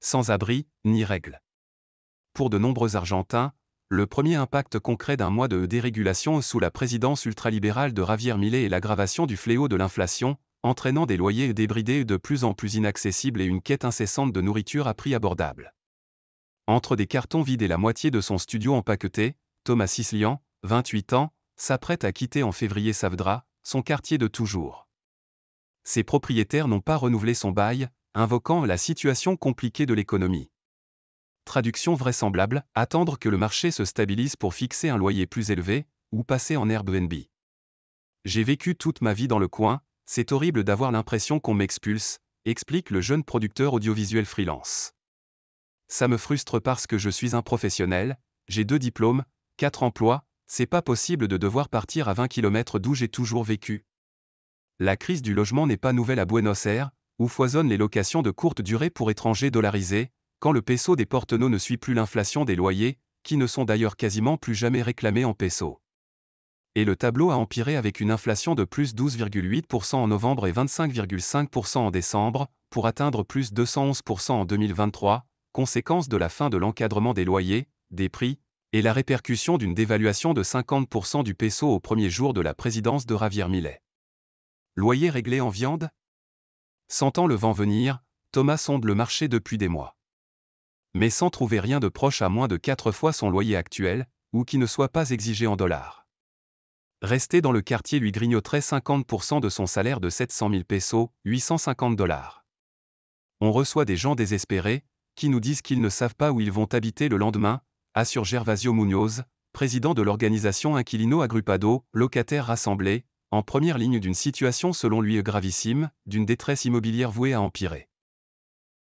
sans abri, ni règles. Pour de nombreux Argentins, le premier impact concret d'un mois de dérégulation sous la présidence ultralibérale de Javier Millet est l'aggravation du fléau de l'inflation, entraînant des loyers débridés de plus en plus inaccessibles et une quête incessante de nourriture à prix abordable. Entre des cartons vides et la moitié de son studio empaqueté, Thomas Sislian, 28 ans, s'apprête à quitter en février Savdra, son quartier de toujours. Ses propriétaires n'ont pas renouvelé son bail, invoquant la situation compliquée de l'économie. Traduction vraisemblable, attendre que le marché se stabilise pour fixer un loyer plus élevé, ou passer en Airbnb. J'ai vécu toute ma vie dans le coin, c'est horrible d'avoir l'impression qu'on m'expulse, explique le jeune producteur audiovisuel freelance. Ça me frustre parce que je suis un professionnel, j'ai deux diplômes, quatre emplois, c'est pas possible de devoir partir à 20 km d'où j'ai toujours vécu. La crise du logement n'est pas nouvelle à Buenos Aires, où foisonnent les locations de courte durée pour étrangers dollarisés, quand le peso des porte ne suit plus l'inflation des loyers, qui ne sont d'ailleurs quasiment plus jamais réclamés en PESO. Et le tableau a empiré avec une inflation de plus 12,8% en novembre et 25,5% en décembre, pour atteindre plus 211% en 2023, conséquence de la fin de l'encadrement des loyers, des prix, et la répercussion d'une dévaluation de 50% du peso au premier jour de la présidence de Javier Millet. Loyer réglé en viande, Sentant le vent venir, Thomas sonde le marché depuis des mois. Mais sans trouver rien de proche à moins de quatre fois son loyer actuel, ou qui ne soit pas exigé en dollars. Rester dans le quartier lui grignoterait 50% de son salaire de 700 000 pesos, 850 dollars. On reçoit des gens désespérés, qui nous disent qu'ils ne savent pas où ils vont habiter le lendemain, assure Gervasio Munoz, président de l'organisation Inquilino Agrupado, locataire rassemblé, en première ligne d'une situation selon lui gravissime, d'une détresse immobilière vouée à empirer.